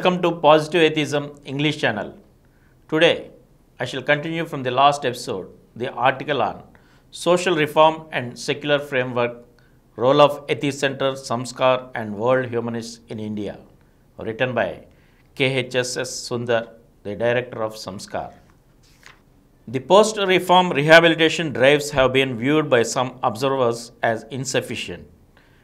Welcome to Positive Atheism English channel. Today, I shall continue from the last episode the article on Social Reform and Secular Framework Role of Atheist Center, Samskar and World Humanists in India, written by KHSS Sundar, the director of Samskar. The post reform rehabilitation drives have been viewed by some observers as insufficient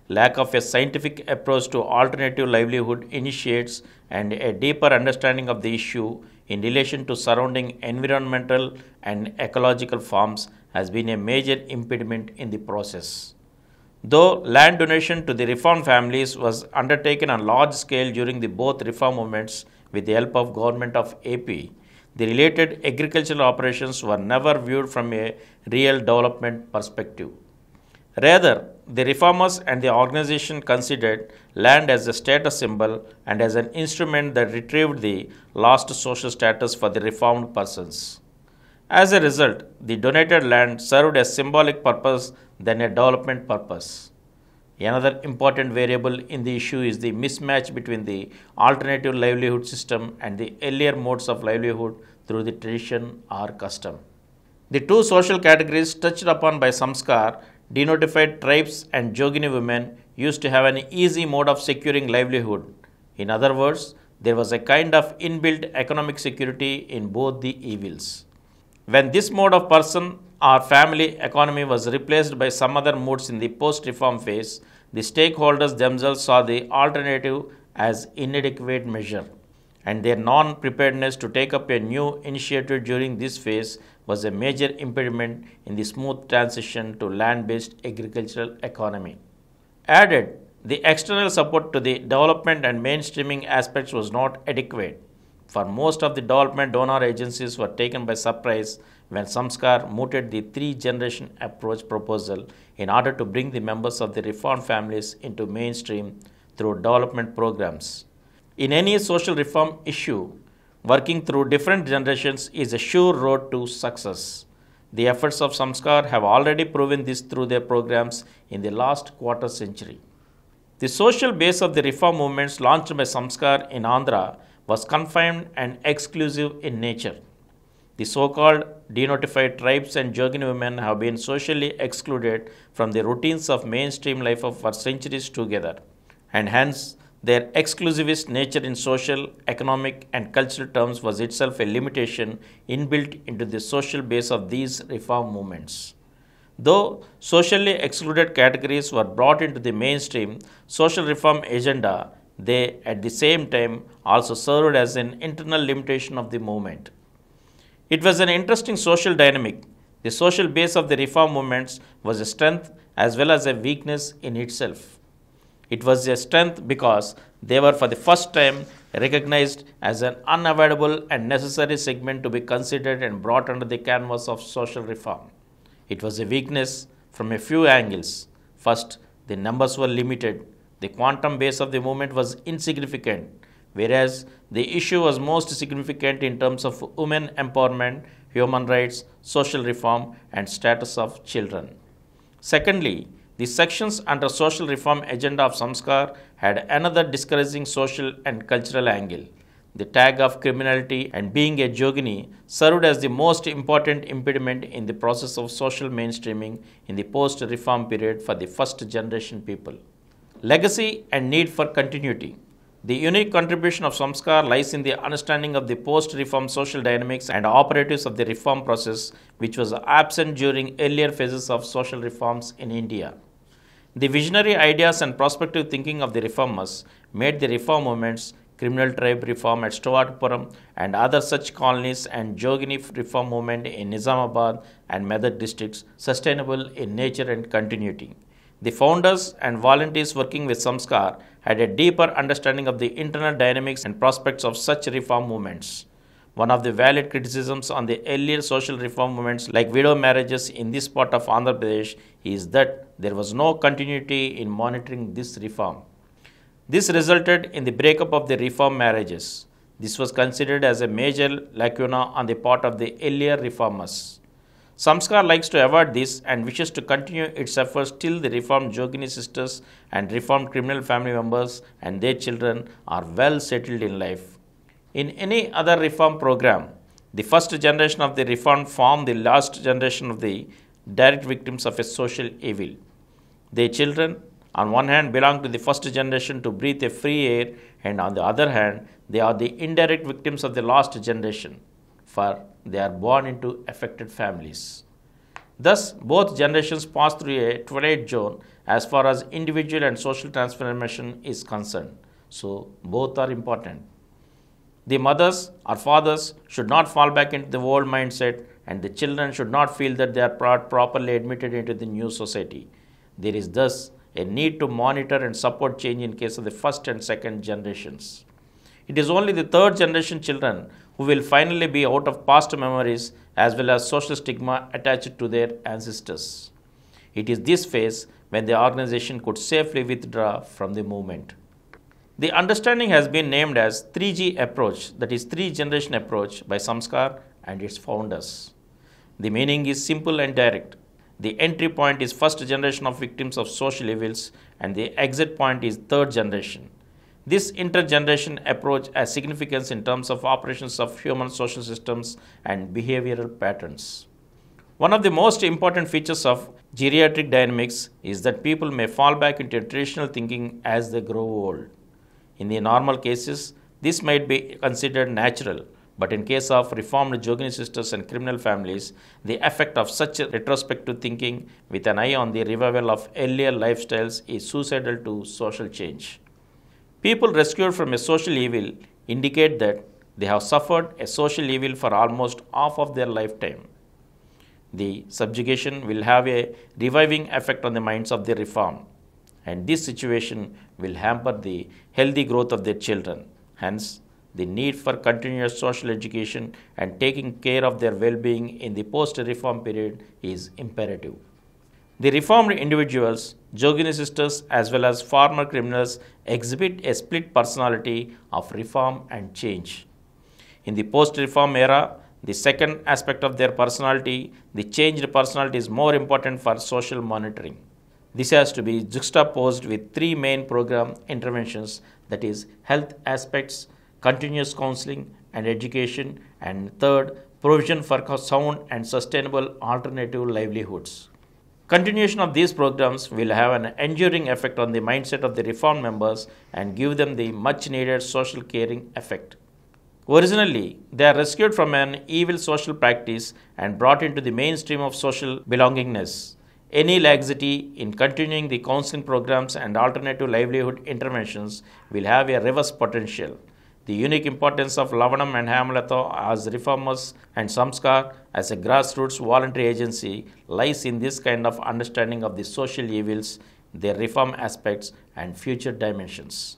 lack of a scientific approach to alternative livelihood initiates and a deeper understanding of the issue in relation to surrounding environmental and ecological farms has been a major impediment in the process. Though land donation to the reform families was undertaken on large scale during the both reform movements with the help of government of AP, the related agricultural operations were never viewed from a real development perspective. Rather, the reformers and the organization considered land as a status symbol and as an instrument that retrieved the lost social status for the reformed persons. As a result, the donated land served a symbolic purpose than a development purpose. Another important variable in the issue is the mismatch between the alternative livelihood system and the earlier modes of livelihood through the tradition or custom. The two social categories touched upon by Samskar denotified tribes and Jogini women used to have an easy mode of securing livelihood. In other words, there was a kind of inbuilt economic security in both the evils. When this mode of person or family economy was replaced by some other modes in the post-reform phase, the stakeholders themselves saw the alternative as inadequate measure and their non-preparedness to take up a new initiative during this phase was a major impediment in the smooth transition to land-based agricultural economy. Added, the external support to the development and mainstreaming aspects was not adequate, for most of the development donor agencies were taken by surprise when Samskar mooted the three-generation approach proposal in order to bring the members of the reform families into mainstream through development programs. In any social reform issue, working through different generations is a sure road to success. The efforts of Samskar have already proven this through their programs in the last quarter century. The social base of the reform movements launched by Samskar in Andhra was confined and exclusive in nature. The so called denotified tribes and Jogini women have been socially excluded from the routines of mainstream life of for centuries together, and hence their exclusivist nature in social, economic, and cultural terms was itself a limitation inbuilt into the social base of these reform movements. Though socially excluded categories were brought into the mainstream social reform agenda, they at the same time also served as an internal limitation of the movement. It was an interesting social dynamic. The social base of the reform movements was a strength as well as a weakness in itself. It was a strength because they were for the first time recognized as an unavoidable and necessary segment to be considered and brought under the canvas of social reform. It was a weakness from a few angles. First, the numbers were limited, the quantum base of the movement was insignificant, whereas the issue was most significant in terms of women empowerment, human rights, social reform, and status of children. Secondly, the sections under social reform agenda of Samskar had another discouraging social and cultural angle. The tag of criminality and being a jogini served as the most important impediment in the process of social mainstreaming in the post-reform period for the first generation people. Legacy and need for continuity. The unique contribution of Samskar lies in the understanding of the post-reform social dynamics and operatives of the reform process which was absent during earlier phases of social reforms in India. The visionary ideas and prospective thinking of the reformers made the reform movements, criminal tribe reform at Stuartpuram and other such colonies and Jogini reform movement in Nizamabad and Medak districts sustainable in nature and continuity. The founders and volunteers working with Samskar had a deeper understanding of the internal dynamics and prospects of such reform movements. One of the valid criticisms on the earlier social reform movements like widow marriages in this part of Andhra Pradesh is that there was no continuity in monitoring this reform. This resulted in the breakup of the reform marriages. This was considered as a major lacuna on the part of the earlier reformers. Samskar likes to avoid this and wishes to continue its efforts till the reformed Jogini sisters and reformed criminal family members and their children are well settled in life in any other reform program, the first generation of the reform form the last generation of the direct victims of a social evil. Their children, on one hand, belong to the first generation to breathe a free air, and on the other hand, they are the indirect victims of the last generation, for they are born into affected families. Thus, both generations pass through a twilight zone as far as individual and social transformation is concerned. So, both are important. The mothers or fathers should not fall back into the old mindset, and the children should not feel that they are properly admitted into the new society. There is thus a need to monitor and support change in case of the first and second generations. It is only the third generation children who will finally be out of past memories as well as social stigma attached to their ancestors. It is this phase when the organization could safely withdraw from the movement. The understanding has been named as 3G approach, that is three generation approach by Samskar and its founders. The meaning is simple and direct. The entry point is first generation of victims of social evils and the exit point is third generation. This intergeneration approach has significance in terms of operations of human social systems and behavioral patterns. One of the most important features of geriatric dynamics is that people may fall back into traditional thinking as they grow old. In the normal cases, this might be considered natural, but in case of reformed Jogini sisters and criminal families, the effect of such retrospective thinking with an eye on the revival of earlier lifestyles is suicidal to social change. People rescued from a social evil indicate that they have suffered a social evil for almost half of their lifetime. The subjugation will have a reviving effect on the minds of the reformed and this situation will hamper the healthy growth of their children. Hence, the need for continuous social education and taking care of their well-being in the post-reform period is imperative. The reformed individuals, Jogini sisters as well as former criminals exhibit a split personality of reform and change. In the post-reform era, the second aspect of their personality, the changed personality is more important for social monitoring. This has to be juxtaposed with three main program interventions that is health aspects, continuous counseling and education and third provision for sound and sustainable alternative livelihoods. Continuation of these programs will have an enduring effect on the mindset of the reform members and give them the much needed social caring effect. Originally, they are rescued from an evil social practice and brought into the mainstream of social belongingness. Any laxity in continuing the counseling programs and alternative livelihood interventions will have a reverse potential. The unique importance of Lavanam and Hamalatha as reformers and Samskar as a grassroots voluntary agency lies in this kind of understanding of the social evils, their reform aspects, and future dimensions.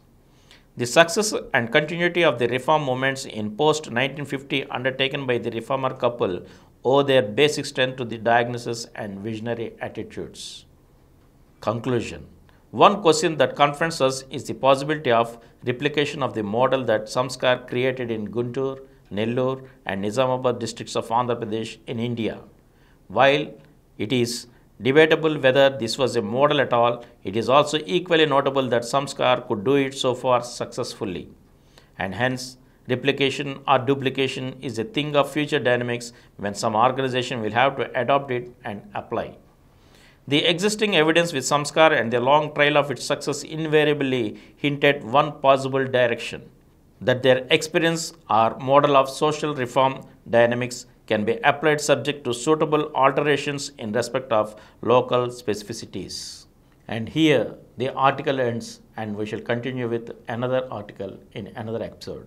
The success and continuity of the reform movements in post 1950 undertaken by the reformer couple owe their basic strength to the diagnosis and visionary attitudes. Conclusion One question that confronts us is the possibility of replication of the model that Samskar created in Guntur, Nellore, and Nizamabad districts of Andhra Pradesh in India. While it is debatable whether this was a model at all, it is also equally notable that Samskar could do it so far successfully. And hence, Replication or duplication is a thing of future dynamics when some organization will have to adopt it and apply. The existing evidence with Samskar and the long trail of its success invariably hinted one possible direction that their experience or model of social reform dynamics can be applied subject to suitable alterations in respect of local specificities. And here the article ends and we shall continue with another article in another episode.